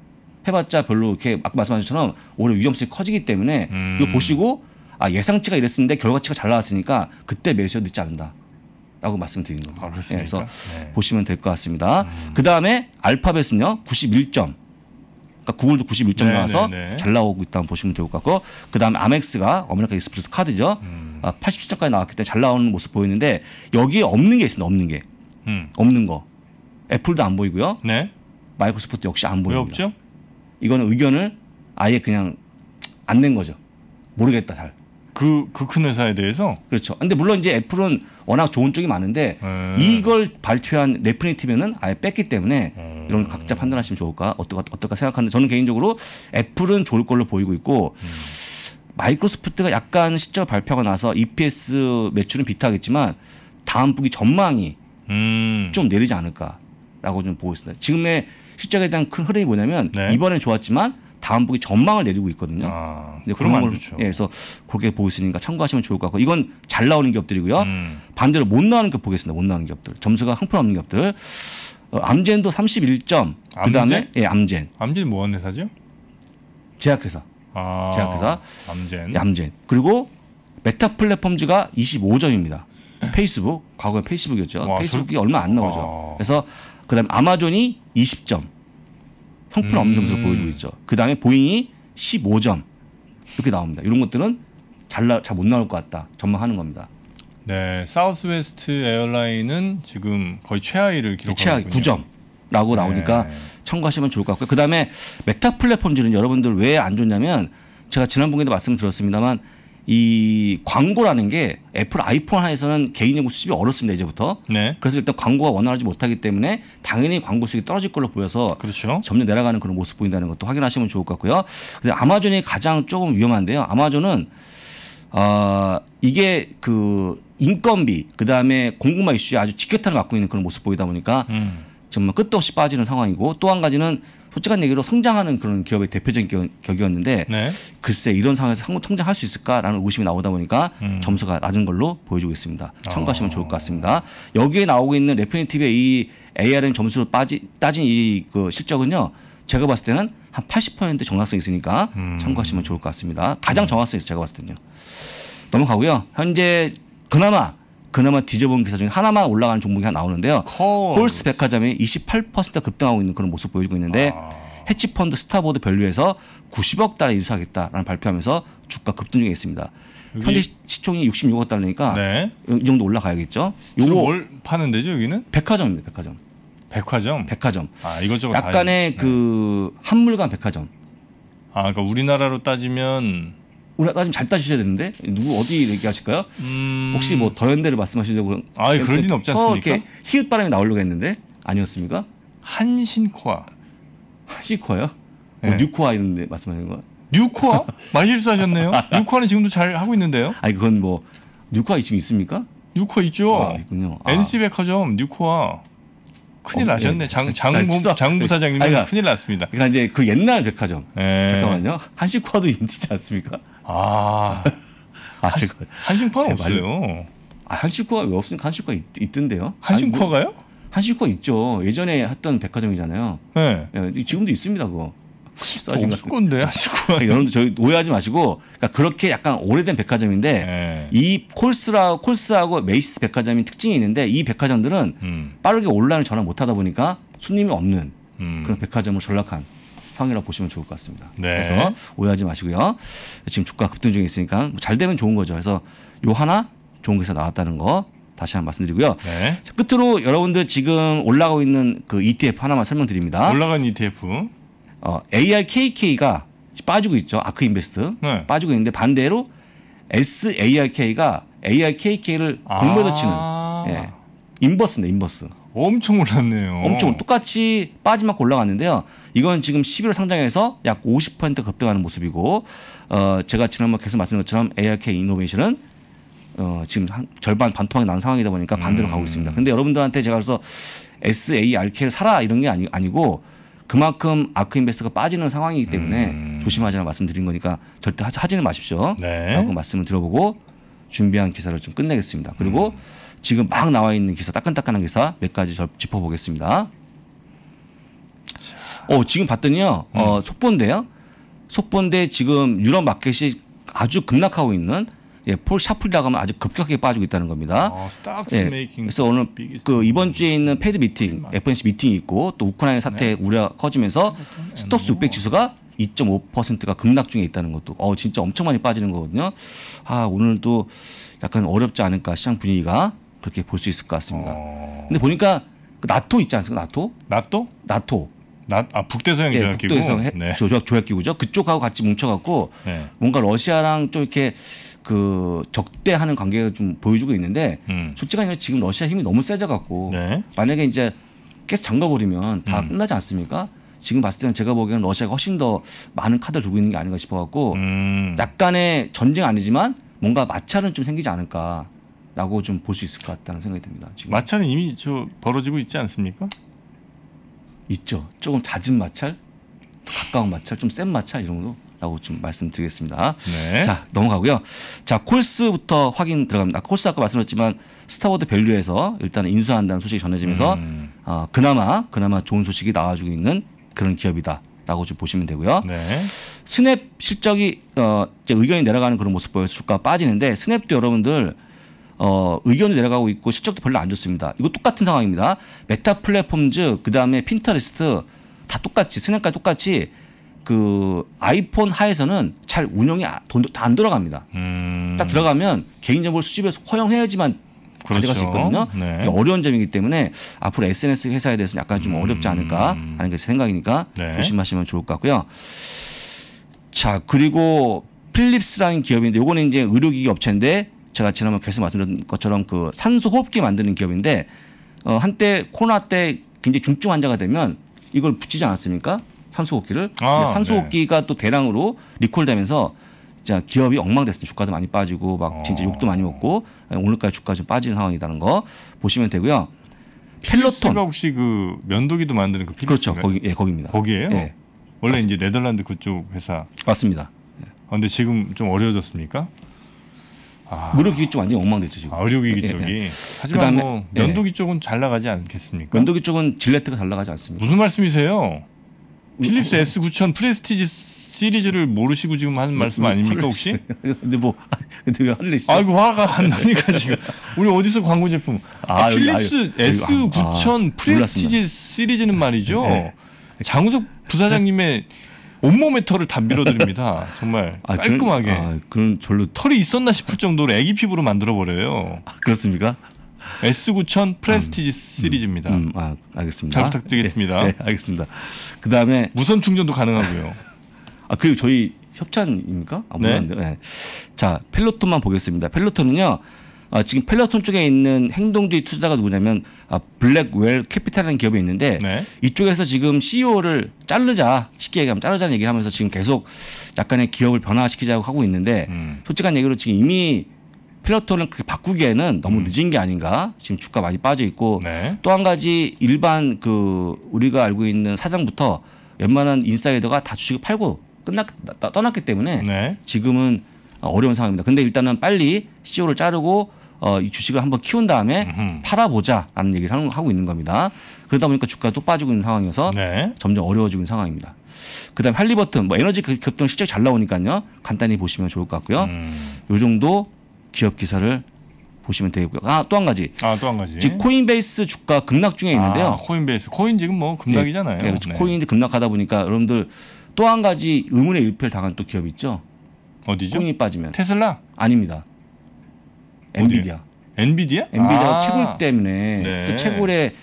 B: 해봤자 별로 이렇게 아까 말씀하신 것처럼 오히려 위험성이 커지기 때문에 음. 이거 보시고 아 예상치가 이랬었는데 결과치가 잘 나왔으니까 그때 매수해 도 늦지 않는다. 라고 말씀드린 겁니다. 아, 예, 그래서 네. 보시면 될 것 같습니다. 음. 그 다음에 알파벳은요, 91점. 그러니까 구글도 91점 네, 나와서 네, 네, 잘 나오고 있다고 보시면 될 것 같고, 그 다음에 아멕스가 어메리카 익스프레스 카드죠. 음. 아, 87점까지 나왔기 때문에 잘 나오는 모습 보이는데 여기에 없는 게 있습니다. 없는 게. 음. 없는 거. 애플도 안 보이고요. 네. 마이크로소프트 역시 안 보입니다. 왜 없죠? 이거는 의견을 아예 그냥 안 낸 거죠. 모르겠다 잘. 그그큰 회사에 대해서 그렇죠. 근데 물론 이제 애플은 워낙 좋은 쪽이 많은데 음. 이걸 발표한 레프니티면는 아예 뺐기 때문에 음. 이런 각자 판단하시면 좋을까 어떨까 어떨까 생각하는데 저는 개인적으로 애플은 좋을 걸로 보이고 있고 마이크로소프트가 약간 시점 발표가 나서 EPS 매출은 비타하겠지만 다음 분기 전망이 음. 좀 내리지 않을까라고 좀 보고 있습니다. 지금의 실적에 대한 큰 흐름이 뭐냐면 네. 이번엔 좋았지만 다음 보기 전망을 내리고 있거든요. 아, 그런 걸 예, 그래서 그렇게 보고 있으니까 참고하시면 좋을 것 같고 이건 잘 나오는 기업들이고요. 음. 반대로 못 나오는 기업 보겠습니다. 못 나오는 기업들 점수가 형편없는 기업들 어, 암젠도 31점. 암젠? 그다음에 예, 암젠. 암젠 뭐하는 회사죠? 제약회사. 아, 제약회사. 암젠. 예, 암젠. 그리고 메타 플랫폼즈가 25점입니다. 페이스북 과거에 페이스북이었죠. 와, 페이스북이 저... 얼마 안 나오죠. 와. 그래서 그다음에 아마존이 20점. 형편 없는 음. 점수를 보여주고 있죠. 그 다음에 보잉이 15점 이렇게 나옵니다. 이런 것들은 잘못 잘 나올 것 같다 전망하는 겁니다.
A: 네, 사우스웨스트 에어라인은 지금 거의 최하위를 기록하고 있요 최하위 9점라고 나오니까 네. 참고하시면 좋을
B: 것 같고요. 그다음에 메타 플랫폼즈는 여러분들 왜 안 좋냐면 제가 지난번에도 말씀드렸습니다만 이 광고라는 게 애플 아이폰 하에서는 개인연구 수집이 어렵습니다 이제부터. 네. 그래서 일단 광고가 원활하지 못하기 때문에 당연히 광고 수익이 떨어질 걸로 보여서 그렇죠. 점점 내려가는 그런 모습 보인다는 것도 확인하시면 좋을 것 같고요. 근데 아마존이 가장 조금 위험한데요. 아마존은 어, 이게 그 인건비 그 다음에 공급망 이슈에 아주 직격탄을 맞고 있는 그런 모습 보이다 보니까 음. 정말 끝도 없이 빠지는 상황이고 또 한 가지는 솔직한 얘기로 성장하는 그런 기업의 대표적인 격이었는데 네. 글쎄 이런 상황에서 성장할 수 있을까라는 의심이 나오다 보니까 음. 점수가 낮은 걸로 보여주고 있습니다. 참고하시면 아. 좋을 것 같습니다. 여기에 나오고 있는 레프렌티브의 이 ARM 점수로 빠지, 따진 이 그 실적은요. 제가 봤을 때는 한 80% 정확성이 있으니까 음. 참고하시면 좋을 것 같습니다. 가장 음. 정확성이 있어요. 제가 봤을 때는요. 넘어가고요. 현재 그나마 그나마 뒤져본 기사 중에 하나만 올라가는 종목이 하나 나오는데요. 콜스 백화점이 28% 급등하고 있는 그런 모습 보여주고 있는데 아. 해치펀드 스타보드 밸류에서 90억 달러 인수하겠다라는 발표하면서 주가 급등 중에 있습니다. 현재 시총이 66억 달러니까 네. 이 정도 올라가야겠죠. 요뭘
A: 파는 데죠 여기는? 백화점입니다. 백화점. 백화점. 백화점. 아 이것저것 약간의
B: 그 네. 그 한물간 백화점.
A: 아 그러니까 우리나라로 따지면 우리 가 따지면 잘
B: 따지셔야 되는데 누구 어디 얘기하실까요? 음... 혹시 뭐 더현대를 말씀하시려고 아, 그럴 리는 없지 어, 않습니까? 시읒 바람이 나오려고 했는데 아니었습니까? 한신코아.
A: 한신코아요? 뭐 네. 뭐 뉴코아 이런데 말씀하시는 거야? 뉴코아? 많이 실수하셨네요. 뉴코아는 지금도 잘 하고 있는데요. 아니 그건 뭐 뉴코아 지금 있습니까? 뉴코아 있죠. 아, 있군요. 아. NC백화점 뉴코아. 큰일 어, 나셨네. 예. 장, 장부, 장부 사장님 그러니까, 큰일 났습니다. 그러니까 이제 그 옛날 백화점. 에. 예. 잠깐만요. 한식파도 코 인치지 않습니까? 아.
B: 아, 제가. 한식파는 없어요. 아, 한식파가 코왜 없으니까 한식파 코 있, 던데요 한식파가요? 코 뭐, 한식파 코 있죠. 예전에 했던 백화점이잖아요. 네. 예, 지금도 있습니다, 그거. 써진 없을 건데 하시고 아, 여러분들 저희 오해하지 마시고 그러니까 그렇게 약간 오래된 백화점인데 네. 이 콜스라 고 콜스하고 메이스 백화점이 특징이 있는데 이 백화점들은 음. 빠르게 온라인을 전환 못하다 보니까 손님이 없는 음. 그런 백화점을 전락한 상황이라고 보시면 좋을 것 같습니다. 네. 그래서 오해하지 마시고요. 지금 주가 급등 중에 있으니까 뭐 잘 되면 좋은 거죠. 그래서 요 하나 좋은 기사 나왔다는 거 다시 한 번 말씀드리고요. 네. 끝으로 여러분들 지금 올라가고 있는 그 ETF 하나만 설명드립니다. 올라간 ETF. 어, ARKK가 빠지고 있죠. 아크 인베스트 네. 빠지고 있는데 반대로 SARK가 ARKK를 아. 공매도 치는 예.
A: 인버스입니다. 인버스. 엄청 올랐네요. 엄청
B: 똑같이 빠지만큼 올라갔는데요. 이건 지금 11월 상장에서 약 50% 급등하는 모습이고 어, 제가 지난번 계속 말씀드린 것처럼 ARK 이노베이션은 어, 지금 한 절반 반토막이 나는 상황이다 보니까 반대로 음. 가고 있습니다. 근데 여러분들한테 제가 그래서 SARK를 사라 이런 게 아니, 아니고 그만큼 아크인베스트가 빠지는 상황이기 때문에 음. 조심하자는 말씀드린 거니까 절대 하지는 마십시오. 네. 라고 말씀을 들어보고 준비한 기사를 좀 끝내겠습니다. 그리고 음. 지금 막 나와 있는 기사 따끈따끈한 기사 몇 가지 짚어보겠습니다. 어, 지금 봤더니요. 어, 음. 어, 속본데요. 속본데 지금 유럽 마켓이 아주 급락하고 있는 예, 폴 샤플이라고 하면 아주 급격하게 빠지고 있다는 겁니다.
A: 아, 예, 그래서
B: 오늘 그 이번 주에 있는 패드 미팅, 네. FNC 미팅이 있고 또 우크라이나 사태 네. 우려가 커지면서 스톡스 600 지수가 2.5%가 급락 중에 있다는 것도 어 진짜 엄청 많이 빠지는 거거든요. 아 오늘도 약간 어렵지 않을까 시장 분위기가 그렇게 볼 수 있을 것 같습니다. 어... 근데 보니까 그 나토 있지 않습니까? 나토? 나토? 나토. 나, 아, 예, 북대서양 네, 조약기구. 북대서양 네. 조약 조약기구죠. 그쪽하고 같이 뭉쳐갖고 네. 뭔가 러시아랑 좀 이렇게 그 적대하는 관계가 좀 보여주고 있는데 음. 솔직히 말해 지금 러시아 힘이 너무 세져갖고 네. 만약에 이제 계속 잠가버리면 다 음. 끝나지 않습니까? 지금 봤을 때는 제가 보기에는 러시아가 훨씬 더 많은 카드를 두고 있는 게 아닌가 싶어갖고 음. 약간의 전쟁 아니지만 뭔가 마찰은 좀 생기지 않을까라고 좀 볼 수 있을 것 같다는 생각이 듭니다. 지금 마찰은 이미 저
A: 벌어지고 있지 않습니까?
B: 있죠. 조금 잦은 마찰, 가까운 마찰, 좀 센 마찰 이런 거 라고 좀 말씀드리겠습니다. 네. 자 넘어가고요. 자 콜스부터 확인 들어갑니다. 아, 콜스 아까 말씀드렸지만 스타워드 밸류에서 일단 인수한다는 소식이 전해지면서 음. 어, 그나마 그나마 좋은 소식이 나와주고 있는 그런 기업이다라고 좀 보시면 되고요. 네. 스냅 실적이 어, 이제 의견이 내려가는 그런 모습 보여서 주가 빠지는데 스냅도 여러분들 어, 의견이 내려가고 있고 실적도 별로 안 좋습니다. 이거 똑같은 상황입니다. 메타 플랫폼즈 그다음에 핀터리스트다 똑같이 스냅까지 똑같이 그 아이폰 하에서는 잘 운영이 아, 다안 돌아갑니다. 음. 딱 들어가면 개인정보를 수집해서 허용해야지만 그렇죠. 가져갈 수 그렇죠. 있거든요. 네. 어려운 점이기 때문에 앞으로 SNS 회사에 대해서는 약간 좀 음. 어렵지 않을까 하는 게 생각이니까 네. 조심하시면 좋을 것 같고요. 자 그리고 필립스라는 기업인데 요거는 이제 의료기기 업체인데 제가 지난번 계속 말씀드린 것처럼 그 산소 호흡기 만드는 기업인데 어 한때 코로나 때 굉장히 중증 환자가 되면 이걸 붙이지 않았습니까? 산소 호흡기를 아, 산소 예, 호흡기가 네. 또 대량으로 리콜되면서 진 기업이 엉망됐어요. 주가도 많이 빠지고 막 아. 진짜 욕도 많이 먹고 예, 오늘까지 주가 좀 빠진 상황이라는 거 보시면 되고요.
A: 펠로톤 혹시 그 면도기도 만드는 그 그렇죠. 거기 예 거기입니다. 거기에요? 예. 원래 맞습니다. 이제 네덜란드 그쪽 회사 맞습니다. 예. 아, 데 지금 좀 어려워졌습니까? 아. 의료기기 쪽 완전히 엉망됐죠 지금. 아, 의료기기 예, 예. 쪽이. 그 뭐 예. 하지만 그다음에 뭐 면도기 쪽은 잘 나가지 않겠습니까?
B: 면도기 쪽은 질레트가 잘 나가지 않습니다.
A: 무슨 말씀이세요? 음, 필립스 S9000 어, 프레스티지 시리즈를 모르시고 지금 하는 뭐, 말씀 뭐 아닙니까 혹시? 근데 뭐 근데 왜 할래시죠? 아이고 화가 안 나니까 지금 우리 어디서 광고 제품? 아, 아, 아 필립스 S9000 아, 아, 프레스티지 몰랐습니다. 시리즈는 말이죠. 네. 장우석 부사장님의 온몸에 털을 다 밀어드립니다. 정말 아, 깔끔하게. 아, 그럼 절로 털이 있었나 싶을 정도로 애기 피부로 만들어 버려요. 아, 그렇습니까? S9000 음. 프레스티지 음, 시리즈입니다. 음, 아, 알겠습니다. 잘 부탁드리겠습니다. 네, 네, 알겠습니다. 그다음에 무선 충전도 가능하고요. 아, 그리고 저희 협찬입니까? 아, 네. 네.
B: 자, 펠로톤만 보겠습니다. 펠로톤은요. 어, 지금 펠로톤 쪽에 있는 행동주의 투자가 누구냐면 아, 블랙웰 캐피탈이라는 기업이 있는데 네. 이쪽에서 지금 CEO를 자르자 쉽게 얘기하면 자르자는 얘기를 하면서 지금 계속 약간의 기업을 변화시키자고 하고 있는데 음. 솔직한 얘기로 지금 이미 필로톤을 그렇게 바꾸기에는 너무 음. 늦은 게 아닌가 지금 주가 많이 빠져 있고 네. 또한 가지 일반 그 우리가 알고 있는 사장부터 웬만한 인사이더가 다 주식을 팔고 끝났 떠났기 때문에 네. 지금은 어려운 상황입니다. 근데 일단은 빨리 CEO를 자르고 어, 이 주식을 한번 키운 다음에 음흠. 팔아보자라는 얘기를 하고 있는 겁니다. 그러다 보니까 주가가 또 빠지고 있는 상황이어서 네. 점점 어려워지고 있는 상황입니다. 그다음 할리버튼 뭐 에너지 그 급등 실적 잘 나오니까요. 간단히 보시면 좋을 것 같고요. 음. 요 정도 기업 기사를 보시면 되고요. 겠 아, 또 한 가지. 아, 또 한 가지. 지금 코인베이스 주가 급락 중에 아, 있는데요. 아,
A: 코인베이스. 코인 지금 뭐 급락이잖아요. 네, 네. 그렇죠. 네. 코인이
B: 급락하다 보니까 여러분들 또 한 가지 의문의 일패를 당한 또 기업 있죠. 어디죠? 코인이 빠지면. 테슬라? 아닙니다. 엔비디아. 엔비디아? 엔비디아 아. 채굴 때문에 네. 또 채굴에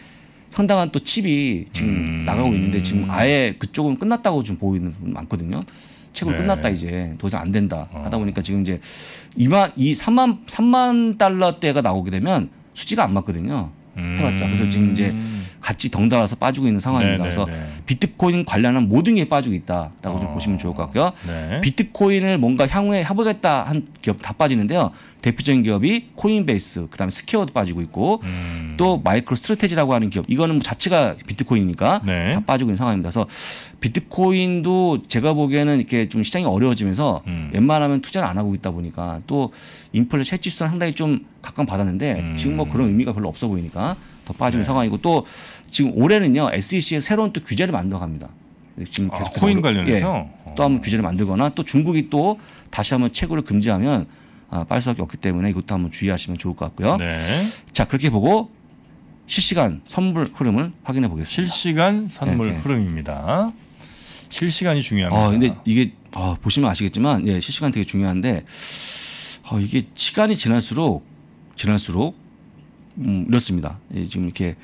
B: 상당한 또 칩이 지금 음. 나가고 있는데 지금 아예 그쪽은 끝났다고 좀 보이는 분 많거든요. 채굴 네. 끝났다 이제 더 이상 안 된다 어. 하다 보니까 지금 이제 2만 이 3만 3만 달러대가 나오게 되면 수치가 안 맞거든요. 해봤자 그래서 지금 이제 음. 같이 덩달아서 빠지고 있는 상황입니다. 네네네. 네, 그래서 네. 비트코인 관련한 모든 게 빠지고 있다라고 어. 좀 보시면 좋을 것 같고요. 네. 비트코인을 뭔가 향후에 해보겠다 한 기업 다 빠지는데요. 대표적인 기업이 코인베이스, 그다음에 스퀘어도 빠지고 있고 음. 또 마이크로 스트레테지라고 하는 기업 이거는 뭐 자체가 비트코인이니까 네. 다 빠지고 있는 상황입니다. 그래서 비트코인도 제가 보기에는 이렇게 좀 시장이 어려워지면서 음. 웬만하면 투자를 안 하고 있다 보니까 또 인플레 셋취 수는 상당히 좀 각광 받았는데 음. 지금 뭐 그런 의미가 별로 없어 보이니까 더 빠지는 네. 상황이고 또 지금 올해는요 SEC에 새로운 또 규제를 만들어 갑니다. 지금 아, 계속 아, 코인 관련해서 예, 또 한번 규제를 만들거나 또 중국이 또 다시 한번 채굴을 금지하면 아, 빠질 수밖에 없기 때문에 이것도 한번 주의하시면 좋을 것 같고요. 네. 자 그렇게 보고 실시간 선물 흐름을 확인해 보겠습니다. 실시간 선물 네, 네. 흐름입니다. 실시간이 중요합니다. 아, 근데 이게 아, 보시면 아시겠지만 예, 실시간 되게 중요한데 아, 이게 시간이 지날수록 지날수록 음, 이렇습니다. 예, 지금 이렇게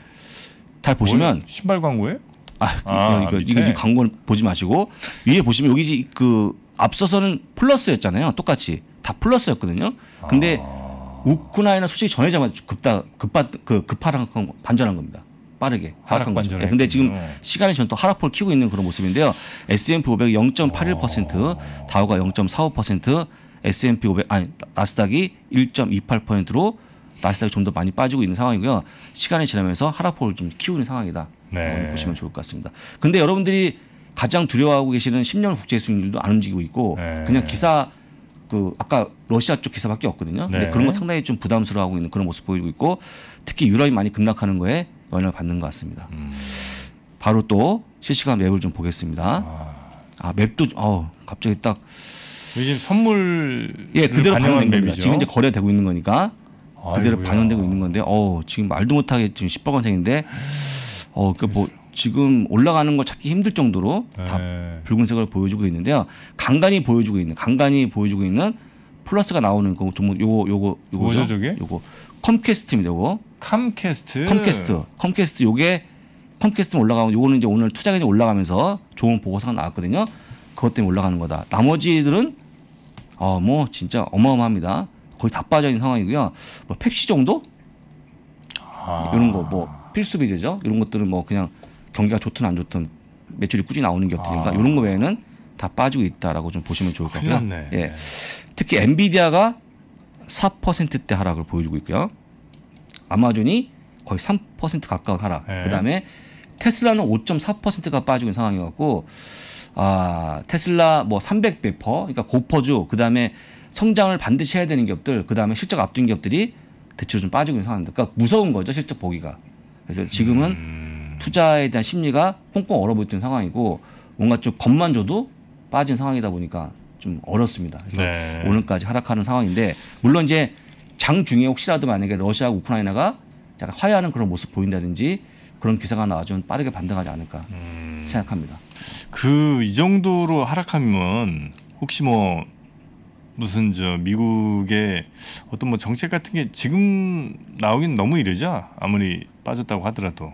B: 잘 보시면 뭘? 뭐,
A: 신발 광고예요? 아, 그, 아 이거, 이거, 이거
B: 광고는 보지 마시고 위에 보시면 여기 그 앞서서는 플러스였잖아요. 똑같이 다 플러스였거든요. 근데 아. 우크라이나 소식이 전해자마자 급다 급바 그 급하락 반전한 겁니다. 빠르게 하락한 거죠. 네, 근데 지금 시간이 전 또 하락폭을 키고 있는 그런 모습인데요. S&P 500이 0.81%, 어. 다우가 0.45%, S&P 500 아니 나스닥이 1.28%로 나스닥이 좀 더 많이 빠지고 있는 상황이고요. 시간이 지나면서 하락폭을 좀 키우는 상황이다. 네. 어, 보시면 좋을 것 같습니다. 근데 여러분들이 가장 두려워하고 계시는 10년 국제 수익률도 안 움직이고 있고 네. 그냥 기사 그 아까 러시아 쪽 기사밖에 없거든요. 근데 네. 그런 거 상당히 좀 부담스러워하고 있는 그런 모습 보이고 있고 특히 유럽이 많이 급락하는 거에 영향을 받는 것 같습니다. 음. 바로 또 실시간 맵을 좀 보겠습니다. 아, 아 맵도 어 갑자기 딱
A: 요즘 선물 예 그대로 반영된 맵이죠. 지금 이제
B: 거래되고 있는 거니까 그대로 아이고야. 반영되고 있는 건데, 어 지금 말도 못하게 지금 십박원생인데어그뭐 그러니까 지금 올라가는 걸 찾기 힘들 정도로 다 네. 붉은색을 보여주고 있는데요. 간간히 보여주고 있는, 간간히 보여주고 있는 플러스가 나오는 그 종목 요거 요거 요거죠. 뭐죠, 요거 컴캐스트입니다. 요거 캄캐스트. 컴캐스트. 컴캐스트 요게 컴캐스트 올라가고 요거는 이제 오늘 투자견이 올라가면서 좋은 보고서가 나왔거든요. 그것 때문에 올라가는 거다. 나머지들은 어뭐 아, 진짜 어마어마합니다. 거의 다 빠져 있는 상황이고요. 뭐 펩시 정도 아. 이런 거 뭐 필수 비제죠 이런 것들은 뭐 그냥 경기가 좋든 안 좋든 매출이 꾸준히 나오는 기업들니까 아. 이런 거 외에는 다 빠지고 있다라고 좀 보시면 좋을 거고요. 예. 특히 엔비디아가 4%대 하락을 보여주고 있고요. 아마존이 거의 3% 가까운 하락. 네. 그다음에 테슬라는 5.4%가 빠지고 있는 상황이었고 아, 테슬라 뭐 300배퍼 그러니까 고퍼주 그다음에 성장을 반드시 해야 되는 기업들 그다음에 실적 앞둔 기업들이 대체로 좀 빠지고 있는 상황입니다. 그러니까 무서운 거죠 실적 보기가. 그래서 지금은 음... 투자에 대한 심리가 꽁꽁 얼어붙은 상황이고 뭔가 좀 겁만 줘도 빠진 상황이다 보니까 좀 어렵습니다. 그래서 네. 오늘까지 하락하는 상황인데 물론 이제 장 중에 혹시라도 만약에 러시아 우크라이나가 약간 화해하는 그런 모습
A: 보인다든지 그런 기사가 나와주면 빠르게 반등하지 않을까 음... 생각합니다. 그 이 정도로 하락하면 혹시 뭐 무슨 저 미국의 어떤 뭐 정책 같은 게 지금 나오긴 너무 이르죠. 아무리 빠졌다고 하더라도.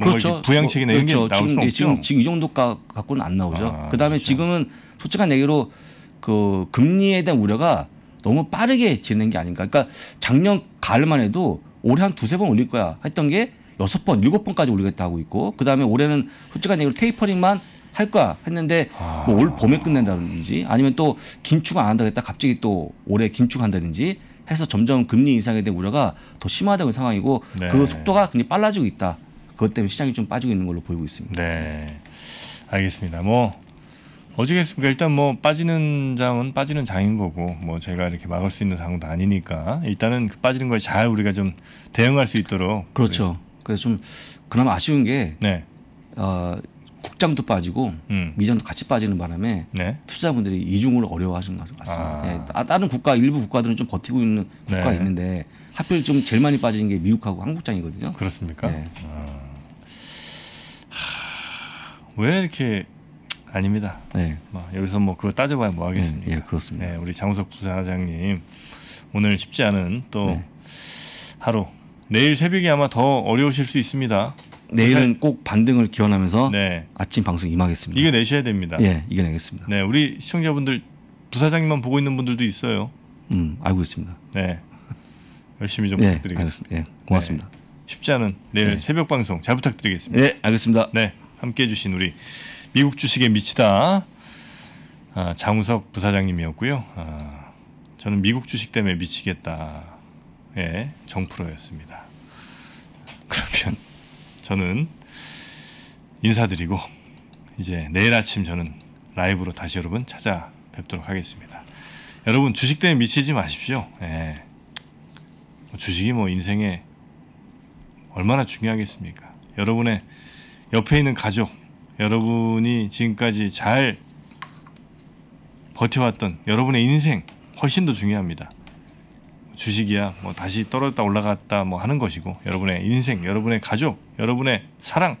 A: 그렇죠. 부양책이나 뭐, 그렇죠. 지금, 예, 지금, 지금 이 정도가 갖고는 안
B: 나오죠. 아, 그다음에 그렇죠. 지금은 솔직한 얘기로 그 금리에 대한 우려가 너무 빠르게 지는 게 아닌가. 그러니까 작년 가을만 해도 올해 한 두세 번 올릴 거야 했던 게 여섯 번, 일곱 번까지 올리겠다 하고 있고 그다음에 올해는 솔직한 얘기로 테이퍼링만 할까 했는데 아. 뭐올 봄에 끝낸다든지 아니면 또 긴축 안한다고했다 갑자기 또 올해 긴축한다든지 해서 점점 금리 인상에 대한 우려가 더 심화되는 상황이고 네. 그 속도가 굉장히
A: 빨라지고 있다. 그것 때문에 시장이 좀 빠지고 있는 걸로 보이고 있습니다. 네. 알겠습니다. 뭐어찌겠습니까 일단 뭐 빠지는 장은 빠지는 장인 거고 뭐 제가 이렇게 막을 수 있는 상황도 아니니까 일단은 그 빠지는 거에 잘 우리가 좀 대응할 수 있도록 그렇죠. 그래서 좀 그나마 아쉬운 게 네. 어, 국장도 빠지고 음.
B: 미장도 같이 빠지는 바람에 네. 투자분들이 이중으로 어려워하시는 것 같습니다. 아. 예, 아, 다른 국가 일부 국가들은 좀 버티고 있는 국가 네. 있는데 하필 좀 제일 많이 빠지는 게 미국하고 한국장이거든요. 그렇습니까?
A: 예. 아. 하... 왜 이렇게 아닙니다. 네. 여기서 뭐 그거 따져봐야 뭐 하겠습니까? 예, 예 그렇습니다. 네, 우리 장우석 부사장님 오늘 쉽지 않은 또 네. 하루 내일 새벽이 아마 더 어려우실 수 있습니다. 내일은
B: 네. 꼭 반등을 기원하면서 네. 아침 방송 임하겠습니다.
A: 이겨내셔야 됩니다. 예, 이겨내겠습니다. 네, 우리 시청자분들 부사장님만 보고 있는 분들도 있어요. 음, 알고 있습니다. 네, 열심히 좀 예, 부탁드리겠습니다. 예, 고맙습니다. 네. 쉽지 않은 내일 네. 새벽 방송 잘 부탁드리겠습니다. 네, 알겠습니다. 네, 함께해 주신 우리 미국 주식에 미치다 아, 장우석 부사장님이었고요. 아, 저는 미국 주식 때문에 미치겠다. 예, 정프로였습니다. 저는 인사드리고 이제 내일 아침 저는 라이브로 다시 여러분 찾아뵙도록 하겠습니다. 여러분 주식 때문에 미치지 마십시오. 예. 뭐 주식이 뭐 인생에 얼마나 중요하겠습니까? 여러분의 옆에 있는 가족, 여러분이 지금까지 잘 버텨왔던 여러분의 인생 훨씬 더 중요합니다. 주식이야 뭐 다시 떨어졌다 올라갔다 뭐 하는 것이고 여러분의 인생, 여러분의 가족, 여러분의 사랑,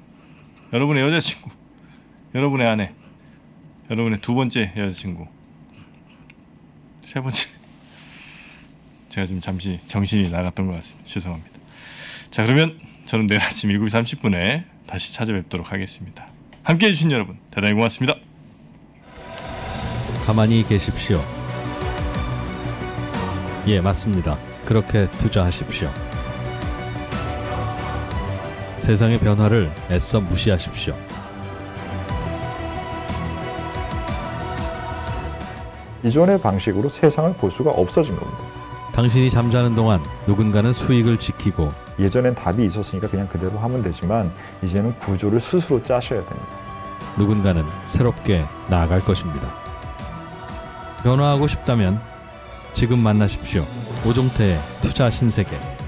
A: 여러분의 여자친구, 여러분의 아내, 여러분의 두 번째 여자친구, 세 번째 제가 지금 잠시 정신이 나갔던 것 같습니다. 죄송합니다. 자 그러면 저는 내일 아침 7시 30분에 다시 찾아뵙도록 하겠습니다. 함께해 주신 여러분 대단히 고맙습니다. 가만히 계십시오. 예, 맞습니다. 그렇게 투자하십시오. 세상의 변화를 애써 무시하십시오. 기존의 방식으로 세상을 볼 수가 없어진 겁니다. 당신이 잠자는 동안 누군가는 수익을 지키고 예전엔 답이 있었으니까 그냥 그대로 하면 되지만 이제는 구조를 스스로 짜셔야 됩니다. 누군가는 새롭게 나아갈 것입니다. 변화하고 싶다면 지금 만나십시오. 오종태의 투자 신세계.